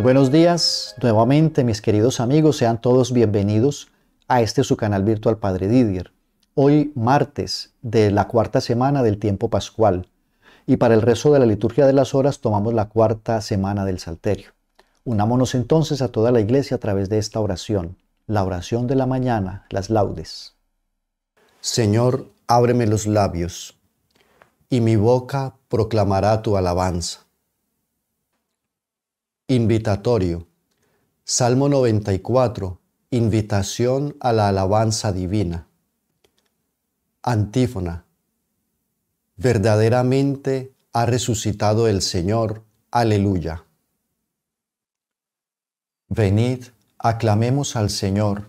buenos días, nuevamente mis queridos amigos, sean todos bienvenidos a este su canal virtual Padre Didier. Hoy martes de la cuarta semana del tiempo pascual y para el resto de la liturgia de las horas tomamos la cuarta semana del Salterio. Unámonos entonces a toda la iglesia a través de esta oración, la oración de la mañana, las laudes. Señor, ábreme los labios y mi boca proclamará tu alabanza invitatorio. Salmo 94, invitación a la alabanza divina. Antífona. Verdaderamente ha resucitado el Señor. Aleluya. Venid, aclamemos al Señor,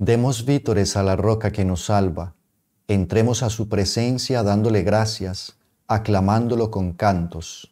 demos vítores a la roca que nos salva, entremos a su presencia dándole gracias, aclamándolo con cantos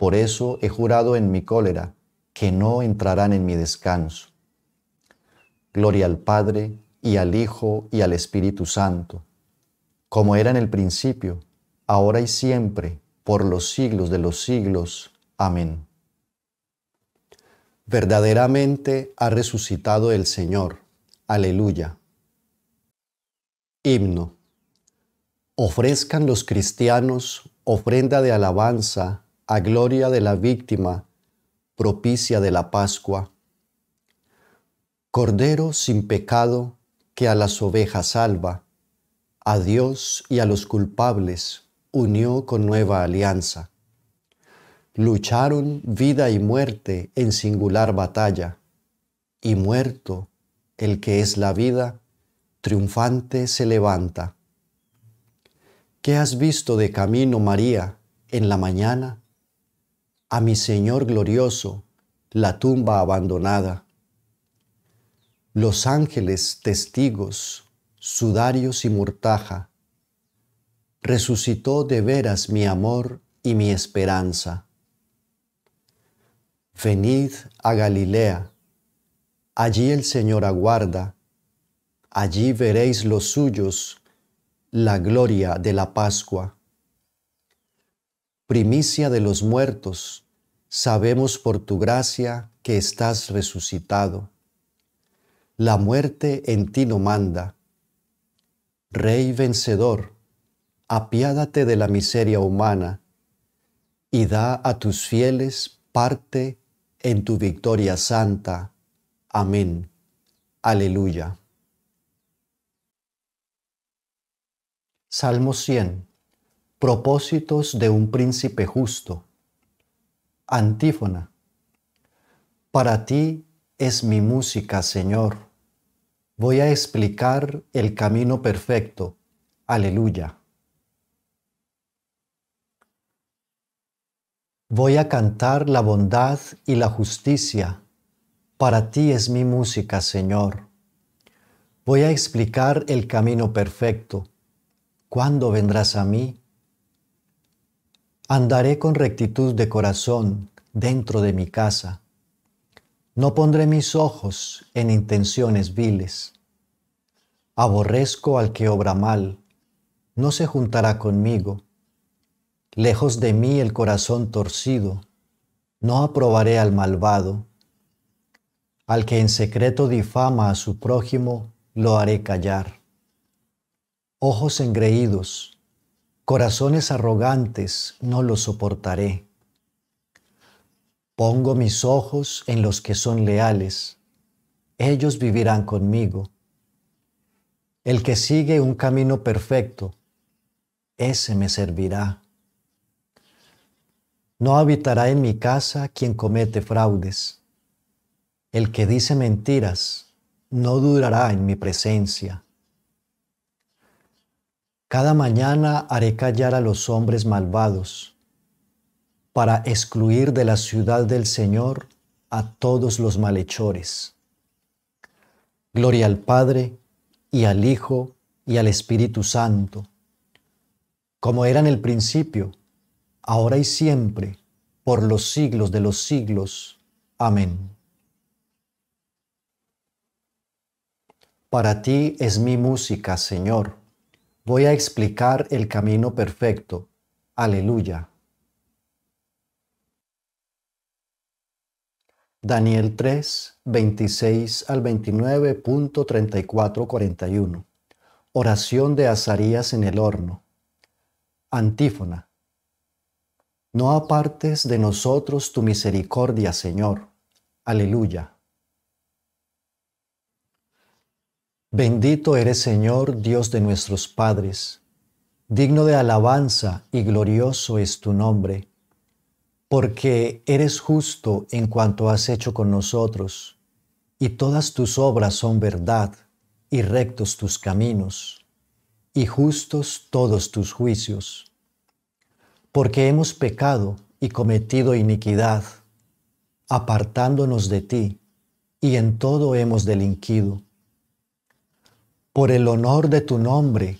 Por eso he jurado en mi cólera que no entrarán en mi descanso. Gloria al Padre y al Hijo y al Espíritu Santo, como era en el principio, ahora y siempre, por los siglos de los siglos. Amén. Verdaderamente ha resucitado el Señor. Aleluya. Himno. Ofrezcan los cristianos ofrenda de alabanza a gloria de la víctima propicia de la Pascua. Cordero sin pecado que a las ovejas salva, a Dios y a los culpables unió con nueva alianza. Lucharon vida y muerte en singular batalla, y muerto, el que es la vida, triunfante se levanta. ¿Qué has visto de camino, María, en la mañana? a mi Señor glorioso, la tumba abandonada. Los ángeles testigos, sudarios y murtaja, resucitó de veras mi amor y mi esperanza. Venid a Galilea, allí el Señor aguarda, allí veréis los suyos, la gloria de la Pascua primicia de los muertos, sabemos por tu gracia que estás resucitado. La muerte en ti no manda. Rey vencedor, apiádate de la miseria humana y da a tus fieles parte en tu victoria santa. Amén. Aleluya. Salmo 100. Propósitos de un príncipe justo. Antífona. Para ti es mi música, Señor. Voy a explicar el camino perfecto. Aleluya. Voy a cantar la bondad y la justicia. Para ti es mi música, Señor. Voy a explicar el camino perfecto. ¿Cuándo vendrás a mí? Andaré con rectitud de corazón dentro de mi casa. No pondré mis ojos en intenciones viles. Aborrezco al que obra mal, no se juntará conmigo. Lejos de mí el corazón torcido, no aprobaré al malvado. Al que en secreto difama a su prójimo, lo haré callar. Ojos engreídos, Corazones arrogantes no los soportaré. Pongo mis ojos en los que son leales. Ellos vivirán conmigo. El que sigue un camino perfecto, ese me servirá. No habitará en mi casa quien comete fraudes. El que dice mentiras no durará en mi presencia. Cada mañana haré callar a los hombres malvados, para excluir de la ciudad del Señor a todos los malhechores. Gloria al Padre, y al Hijo, y al Espíritu Santo, como era en el principio, ahora y siempre, por los siglos de los siglos. Amén. Para ti es mi música, Señor Voy a explicar el camino perfecto. Aleluya. Daniel 3, 26 al 29.3441. Oración de Azarías en el horno. Antífona. No apartes de nosotros tu misericordia, Señor. Aleluya. Bendito eres Señor, Dios de nuestros padres, digno de alabanza y glorioso es tu nombre, porque eres justo en cuanto has hecho con nosotros, y todas tus obras son verdad, y rectos tus caminos, y justos todos tus juicios. Porque hemos pecado y cometido iniquidad, apartándonos de ti, y en todo hemos delinquido por el honor de tu nombre,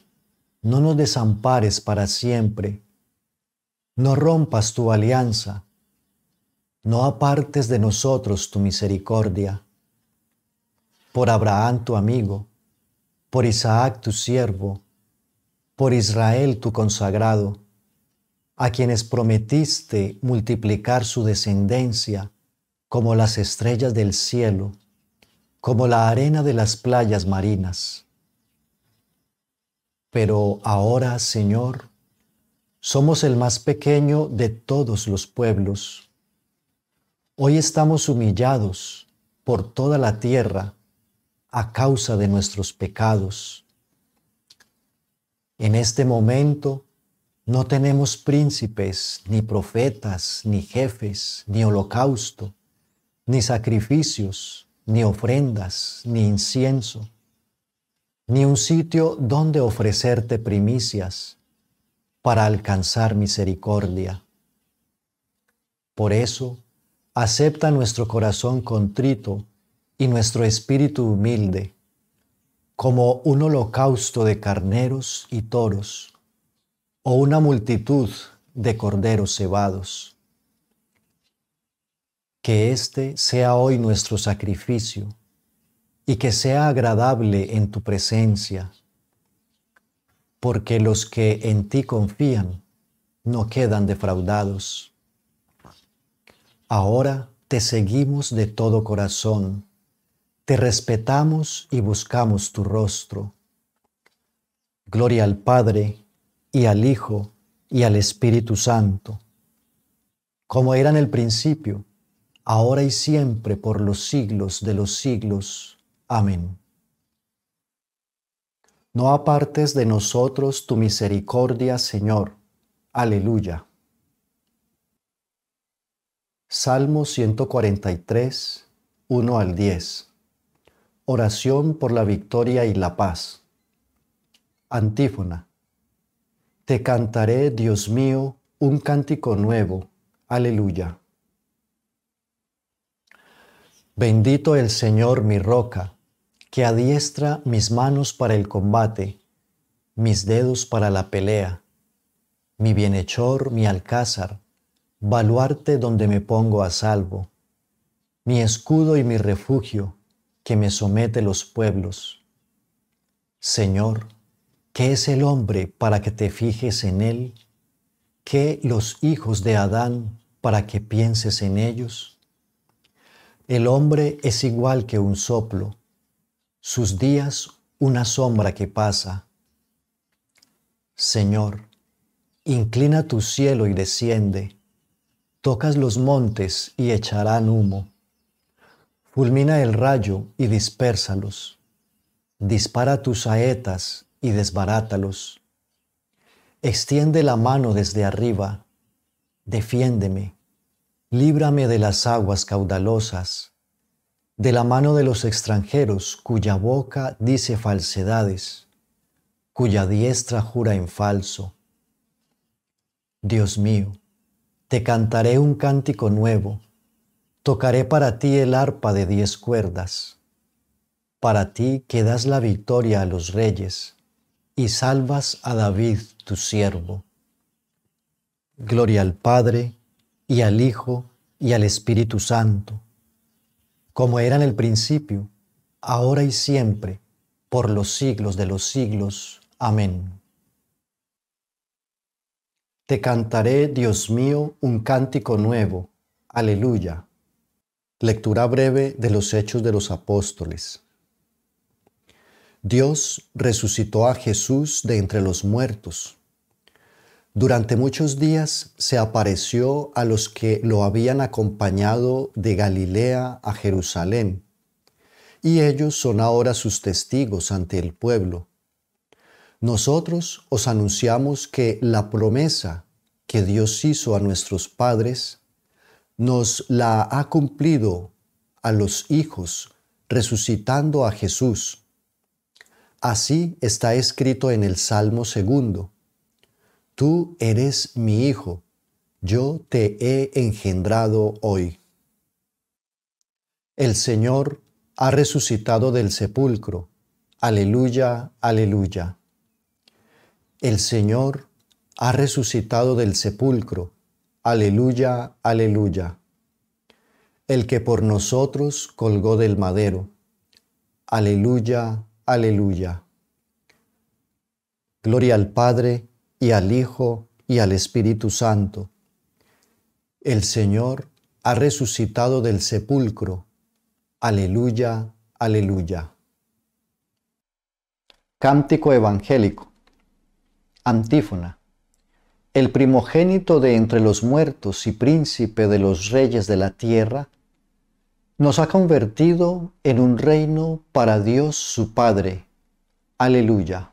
no nos desampares para siempre. No rompas tu alianza, no apartes de nosotros tu misericordia. Por Abraham tu amigo, por Isaac tu siervo, por Israel tu consagrado, a quienes prometiste multiplicar su descendencia como las estrellas del cielo, como la arena de las playas marinas. Pero ahora, Señor, somos el más pequeño de todos los pueblos. Hoy estamos humillados por toda la tierra a causa de nuestros pecados. En este momento no tenemos príncipes, ni profetas, ni jefes, ni holocausto, ni sacrificios, ni ofrendas, ni incienso ni un sitio donde ofrecerte primicias para alcanzar misericordia. Por eso, acepta nuestro corazón contrito y nuestro espíritu humilde como un holocausto de carneros y toros o una multitud de corderos cebados. Que este sea hoy nuestro sacrificio y que sea agradable en tu presencia, porque los que en ti confían no quedan defraudados. Ahora te seguimos de todo corazón, te respetamos y buscamos tu rostro. Gloria al Padre y al Hijo y al Espíritu Santo, como era en el principio, ahora y siempre, por los siglos de los siglos. Amén. No apartes de nosotros tu misericordia, Señor. Aleluya. Salmo 143, 1 al 10. Oración por la victoria y la paz. Antífona. Te cantaré, Dios mío, un cántico nuevo. Aleluya. Bendito el Señor mi roca que adiestra mis manos para el combate, mis dedos para la pelea, mi bienhechor, mi alcázar, baluarte donde me pongo a salvo, mi escudo y mi refugio, que me somete los pueblos. Señor, ¿qué es el hombre para que te fijes en él? ¿Qué los hijos de Adán para que pienses en ellos? El hombre es igual que un soplo, sus días una sombra que pasa. Señor, inclina tu cielo y desciende, tocas los montes y echarán humo, fulmina el rayo y dispérsalos, dispara tus saetas y desbarátalos, extiende la mano desde arriba, defiéndeme, líbrame de las aguas caudalosas de la mano de los extranjeros cuya boca dice falsedades, cuya diestra jura en falso. Dios mío, te cantaré un cántico nuevo, tocaré para ti el arpa de diez cuerdas. Para ti que das la victoria a los reyes y salvas a David tu siervo. Gloria al Padre y al Hijo y al Espíritu Santo como era en el principio, ahora y siempre, por los siglos de los siglos. Amén. Te cantaré, Dios mío, un cántico nuevo. Aleluya. Lectura breve de los Hechos de los Apóstoles. Dios resucitó a Jesús de entre los muertos durante muchos días se apareció a los que lo habían acompañado de Galilea a Jerusalén, y ellos son ahora sus testigos ante el pueblo. Nosotros os anunciamos que la promesa que Dios hizo a nuestros padres nos la ha cumplido a los hijos, resucitando a Jesús. Así está escrito en el Salmo segundo Tú eres mi Hijo, yo te he engendrado hoy. El Señor ha resucitado del sepulcro. Aleluya, aleluya. El Señor ha resucitado del sepulcro. Aleluya, aleluya. El que por nosotros colgó del madero. Aleluya, aleluya. Gloria al Padre, y al Hijo y al Espíritu Santo. El Señor ha resucitado del sepulcro. Aleluya, aleluya. Cántico Evangélico. Antífona. El primogénito de entre los muertos y príncipe de los reyes de la tierra, nos ha convertido en un reino para Dios su Padre. Aleluya.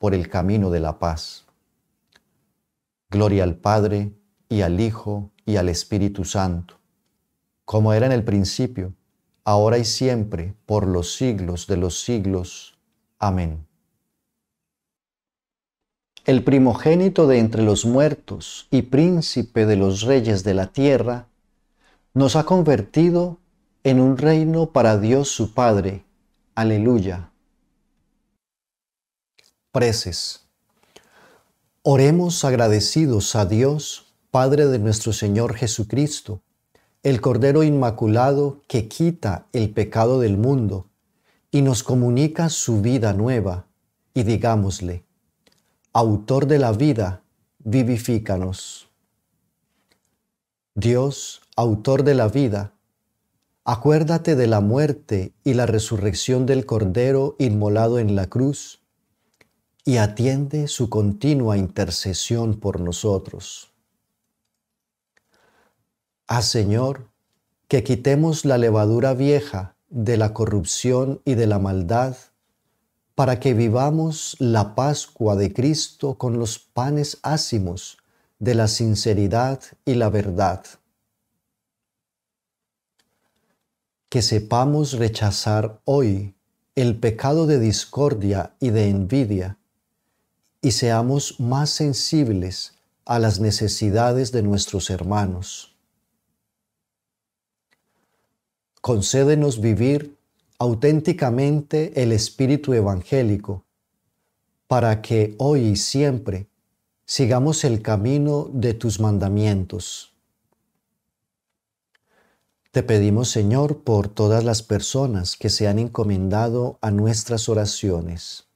por el camino de la paz. Gloria al Padre y al Hijo y al Espíritu Santo, como era en el principio, ahora y siempre, por los siglos de los siglos. Amén. El primogénito de entre los muertos y príncipe de los reyes de la tierra, nos ha convertido en un reino para Dios su Padre. Aleluya preces. Oremos agradecidos a Dios, Padre de nuestro Señor Jesucristo, el Cordero Inmaculado que quita el pecado del mundo y nos comunica su vida nueva, y digámosle, Autor de la vida, vivifícanos. Dios, Autor de la vida, acuérdate de la muerte y la resurrección del Cordero inmolado en la cruz, y atiende su continua intercesión por nosotros. Ah, Señor, que quitemos la levadura vieja de la corrupción y de la maldad, para que vivamos la Pascua de Cristo con los panes ácimos de la sinceridad y la verdad. Que sepamos rechazar hoy el pecado de discordia y de envidia, y seamos más sensibles a las necesidades de nuestros hermanos. Concédenos vivir auténticamente el espíritu evangélico para que hoy y siempre sigamos el camino de tus mandamientos. Te pedimos, Señor, por todas las personas que se han encomendado a nuestras oraciones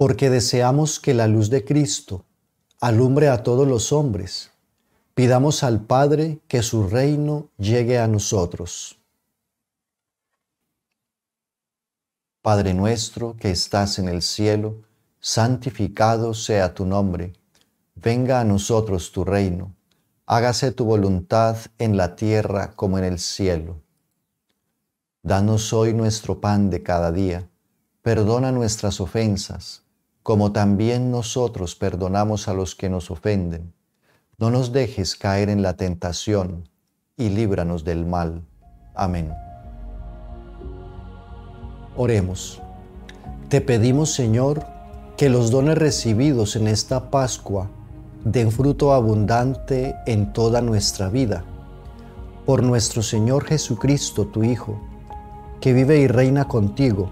porque deseamos que la luz de Cristo alumbre a todos los hombres, pidamos al Padre que su reino llegue a nosotros. Padre nuestro que estás en el cielo, santificado sea tu nombre, venga a nosotros tu reino, hágase tu voluntad en la tierra como en el cielo. Danos hoy nuestro pan de cada día, perdona nuestras ofensas, como también nosotros perdonamos a los que nos ofenden. No nos dejes caer en la tentación, y líbranos del mal. Amén. Oremos. Te pedimos, Señor, que los dones recibidos en esta Pascua den fruto abundante en toda nuestra vida. Por nuestro Señor Jesucristo, tu Hijo, que vive y reina contigo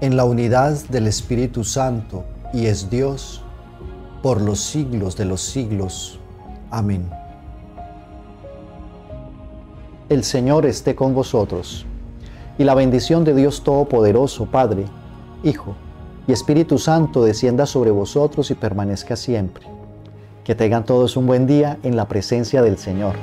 en la unidad del Espíritu Santo, y es Dios, por los siglos de los siglos. Amén. El Señor esté con vosotros, y la bendición de Dios Todopoderoso, Padre, Hijo y Espíritu Santo descienda sobre vosotros y permanezca siempre. Que tengan todos un buen día en la presencia del Señor.